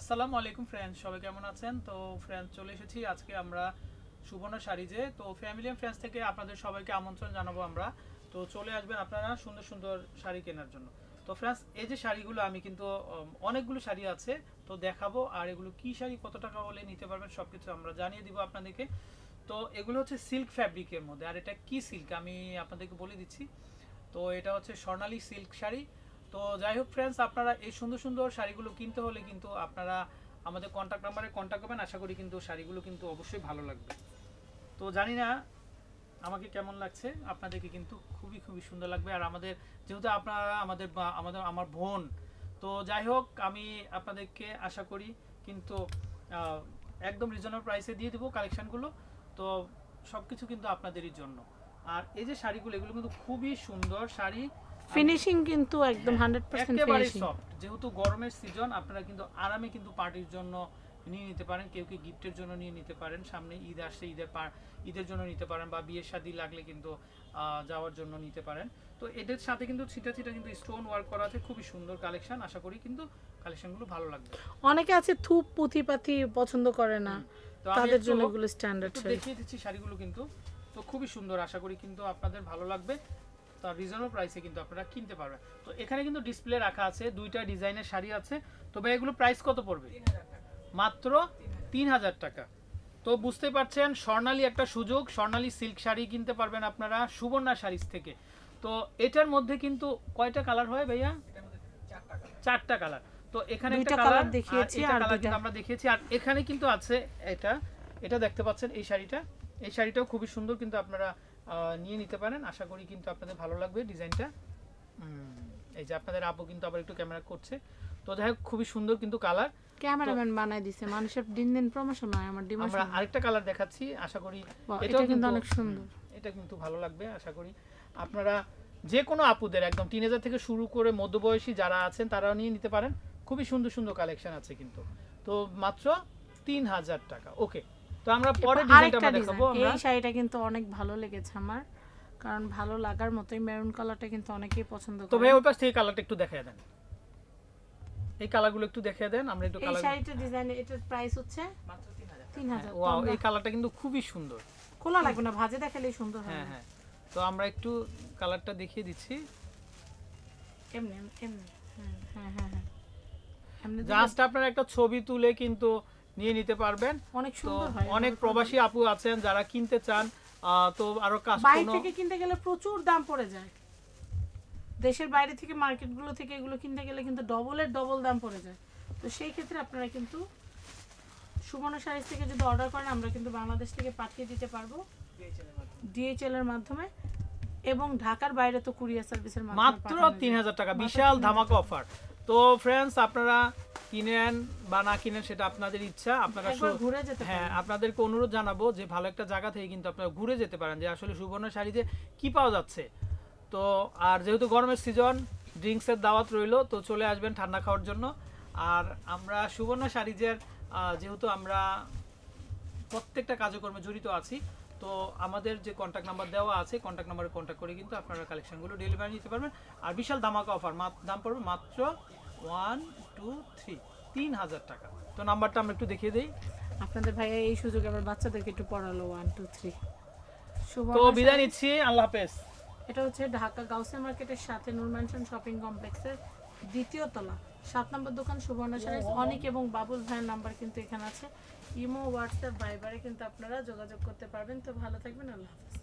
আসসালামু আলাইকুম ফ্রেন্ডস সবাই কেমন আছেন তো ফ্রেন্ডস চলে এসেছি আজকে আমরা সুবর্ণা শাড়িজে তো ফ্যামিলি অ্যান্ড ফ্রেন্ডস থেকে আপনাদের সবাইকে আমন্ত্রণ জানাবো আমরা তো চলে আসবেন আপনারা সুন্দর সুন্দর শাড়ি কেনার জন্য তো ফ্রেন্ডস এই যে শাড়িগুলো আমি কিন্তু অনেকগুলো শাড়ি আছে তো দেখাবো আর এগুলো কি শাড়ি কত টাকা হলে নিতে পারবেন সব কিছু আমরা জানিয়ে দিব আপনাদেরকে তো এগুলো হচ্ছে সিল্ক ফ্যাব্রিকের মধ্যে আর এটা কি সিল্ক আমি আপনাদেরকে বলে দিচ্ছি তো এটা হচ্ছে স্বর্ণালী সিল্ক শাড়ি তো যাই হোক ফ্রেন্ডস আপনারা এই সুন্দর সুন্দর শাড়িগুলো কিনতে হলে কিন্তু আপনারা আমাদের কন্ট্যাক্ট নাম্বারে কন্ট্যাক্ট করবেন আশা করি কিন্তু শাড়িগুলো কিন্তু অবশ্যই ভালো লাগবে তো জানি না আমাকে কেমন লাগছে আপনাদেরকে কিন্তু খুবই খুবই সুন্দর লাগবে আর আমাদের যেহেতু আপনারা আমাদের আমাদের আমার বোন তো যাই হোক আমি আপনাদেরকে আশা করি কিন্তু একদম রিজনেবল প্রাইসে দিয়ে দেবো কালেকশানগুলো তো সব কিছু কিন্তু আপনাদেরই জন্য আর এই যে শাড়িগুলো এগুলো কিন্তু খুবই সুন্দর শাড়ি ফিনিশিং কিন্তু একদম 100% একেবারে সফট যেহেতু গরমের সিজন আপনারা কিন্তু আরামে কিন্তু পার্টির জন্য নিয়ে নিতে পারেন কেউ কি গিফটের জন্য নিয়ে নিতে পারেন সামনে ঈদ আসছে ঈদের ঈদের জন্য নিতে পারেন বা বিয়ের শাদি লাগলে কিন্তু যাওয়ার জন্য নিতে পারেন তো এদের সাথে কিন্তু ছিটা ছিটা কিন্তু স্টোন ওয়ার্ক করা আছে খুবই সুন্দর কালেকশন আশা করি কিন্তু কালেকশনগুলো ভালো লাগবে অনেকে আছে থুপ পুঁথি পাথি পছন্দ করে না তাদের জন্য এগুলো স্ট্যান্ডার্ড দেখিয়ে দিচ্ছি শাড়িগুলো কিন্তু তো খুবই সুন্দর আশা করি কিন্তু আপনাদের ভালো লাগবে তার রিজনেবল প্রাইসে কিন্তু আপনারা কিনতে পারবেন তো এখানে কিন্তু ডিসপ্লে রাখা আছে দুইটা ডিজাইনের শাড়ি আছে তো ভাই এগুলো প্রাইস কত পড়বে মাত্র তিন হাজার টাকা তো বুঝতে পারছেন স্বর্ণালী একটা সুযোগ স্বর্ণালী সিল্ক শাড়ি কিনতে পারবেন আপনারা সুবর্ণা শাড়ি থেকে তো এটার মধ্যে কিন্তু কয়টা কালার হয় ভাইয়া চারটা কালার তো এখানে একটা কালার দেখিয়েছি আর কালার আমরা দেখিয়েছি আর এখানে কিন্তু আছে এটা এটা দেখতে পাচ্ছেন এই শাড়িটা এই শাড়িটাও খুবই সুন্দর কিন্তু আপনারা নিয়ে নিতে পারেন আশা করি কিন্তু আপনাদের ভালো লাগবে ডিজাইনটা এই যে আপনাদের আপু কিন্তু আবার একটু ক্যামেরা করছে তো যাই হোক খুবই সুন্দর কিন্তু কালার ক্যামেরাম্যান বানাই দিছে মানুষের দিন দিন প্রমোশন হয় আমার ডিমান্ড আমরা আরেকটা কালার দেখাচ্ছি আশা করি এটাও কিন্তু অনেক সুন্দর এটা কিন্তু ভালো লাগবে আশা করি আপনারা যে কোনো আপুদের একদম টিনেজার থেকে শুরু করে মধ্যবয়সী যারা আছেন তারাও নিয়ে নিতে পারেন খুবই সুন্দর সুন্দর কালেকশন আছে কিন্তু তো মাত্র তিন হাজার টাকা ওকে তো আমরা পরে ডিজাইনটা দেখাবো আমরা এই শাড়িটা কিন্তু অনেক ভালো লেগেছে আমার কারণ ভালো লাগার মতোই মেরুন কালারটা কিন্তু অনেকেই পছন্দ করে তো ভাই ওই পাশ থেকে কালারটা একটু দেখায় দেন এই কালারগুলো একটু দেখিয়ে দেন আমরা একটু কালার এই শাড়িটা ডিজাইন এটার প্রাইস হচ্ছে মাত্র 3000 3000 হ্যাঁ, ওয়াও এই কালারটা কিন্তু খুবই সুন্দর খোলা লাগবে না ভাজে দেখালেই সুন্দর হবে হ্যাঁ হ্যাঁ তো আমরা একটু কালারটা দেখিয়ে দিচ্ছি এমনি এমনি হ্যাঁ হ্যাঁ হ্যাঁ জাস্ট হ্যাঁ। আপনারা একটা ছবি তুলে কিন্তু নিয়ে নিতে পারবেন অনেক সুন্দর হয় অনেক প্রবাসী আপু আছেন যারা কিনতে চান তো আরো কাজ বাইরে থেকে কিনতে গেলে প্রচুর দাম পড়ে যায় দেশের বাইরে থেকে মার্কেটগুলো থেকে এগুলো কিনতে গেলে কিন্তু ডবলের ডবল দাম পড়ে যায় তো সেই ক্ষেত্রে আপনারা কিন্তু সুবর্ণ সাইজ থেকে যদি অর্ডার করেন আমরা কিন্তু বাংলাদেশ থেকে পাঠিয়ে দিতে পারবো ডিএইচএল এর মাধ্যমে এবং ঢাকার বাইরে তো কুরিয়ার সার্ভিসের মাত্র তিন হাজার টাকা বিশাল ধামাকা অফার তো ফ্রেন্ডস আপনারা কিনেন বা না কিনেন সেটা আপনাদের ইচ্ছা আপনারা ঘুরে যেতে হ্যাঁ আপনাদেরকে অনুরোধ জানাবো যে ভালো একটা জায়গা থেকে কিন্তু আপনারা ঘুরে যেতে পারেন যে আসলে সুবর্ণ শাড়িতে কি পাওয়া যাচ্ছে তো আর যেহেতু গরমের সিজন ড্রিঙ্কসের দাওয়াত রইল তো চলে আসবেন ঠান্ডা খাওয়ার জন্য আর আমরা সুবর্ণ শাড়িজের যেহেতু আমরা প্রত্যেকটা কাজকর্মে জড়িত আছি তো আমাদের যে কন্ট্যাক্ট নাম্বার দেওয়া আছে কন্ট্যাক্ট নাম্বারে কন্ট্যাক্ট করে কিন্তু আপনারা কালেকশনগুলো ডেলিভারি নিতে পারবেন আর বিশাল ধামাকা অফার দাম পড়বে মাত্র ওয়ান টু থ্রি তিন হাজার টাকা তো নাম্বারটা আমরা একটু দেখিয়ে দিই আপনাদের ভাইয়া এই সুযোগে আমার বাচ্চাদেরকে একটু পড়ালো ওয়ান টু থ্রি তো বিদায় নিচ্ছি আল্লাহ হাফেজ এটা হচ্ছে ঢাকা গাউসিয়া মার্কেটের সাথে নূর শপিং কমপ্লেক্সের দ্বিতীয় তলা সাত নম্বর দোকান সুবর্ণা সারিজ অনেক এবং বাবুল ভাইয়ের নাম্বার কিন্তু এখানে আছে ইমো হোয়াটসঅ্যাপ ভাইবারে কিন্তু আপনারা যোগাযোগ করতে পারবেন তো ভালো থাকবেন আল্লাহ হাফেজ